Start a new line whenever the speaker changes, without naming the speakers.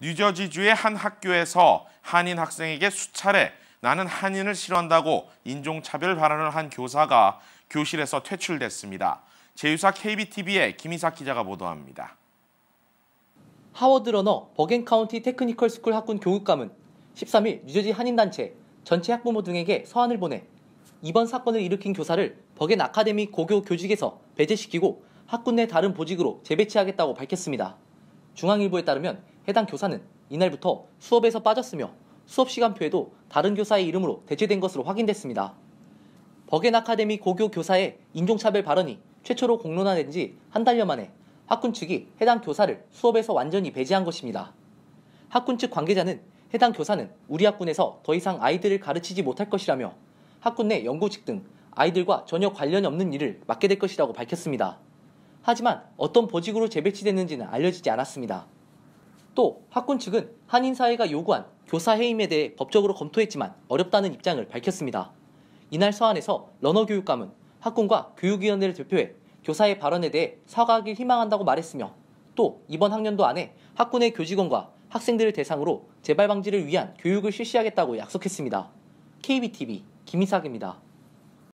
뉴저지주의 한 학교에서 한인 학생에게 수차례 나는 한인을 싫어한다고 인종차별 발언을 한 교사가 교실에서 퇴출됐습니다. 제휴사 KBTV의 김희사 기자가 보도합니다. 하워드
러너 버겐카운티 테크니컬 스쿨 학군 교육감은 13일 뉴저지 한인단체 전체 학부모 등에게 서한을 보내 이번 사건을 일으킨 교사를 버겐 아카데미 고교 교직에서 배제시키고 학군 내 다른 보직으로 재배치하겠다고 밝혔습니다. 중앙일보에 따르면 해당 교사는 이날부터 수업에서 빠졌으며 수업 시간표에도 다른 교사의 이름으로 대체된 것으로 확인됐습니다. 버겐 아카데미 고교 교사의 인종차별 발언이 최초로 공론화된 지 한 달여 만에 학군 측이 해당 교사를 수업에서 완전히 배제한 것입니다. 학군 측 관계자는 해당 교사는 우리 학군에서 더 이상 아이들을 가르치지 못할 것이라며 학군 내 연구직 등 아이들과 전혀 관련이 없는 일을 맡게 될 것이라고 밝혔습니다. 하지만 어떤 보직으로 재배치됐는지는 알려지지 않았습니다. 또 학군 측은 한인사회가 요구한 교사 해임에 대해 법적으로 검토했지만 어렵다는 입장을 밝혔습니다. 이날 서한에서 러너 교육감은 학군과 교육위원회를 대표해 교사의 발언에 대해 사과하길 희망한다고 말했으며 또 이번 학년도 안에 학군의 교직원과 학생들을 대상으로 재발 방지를 위한 교육을 실시하겠다고 약속했습니다. KBTV 김희삭입니다.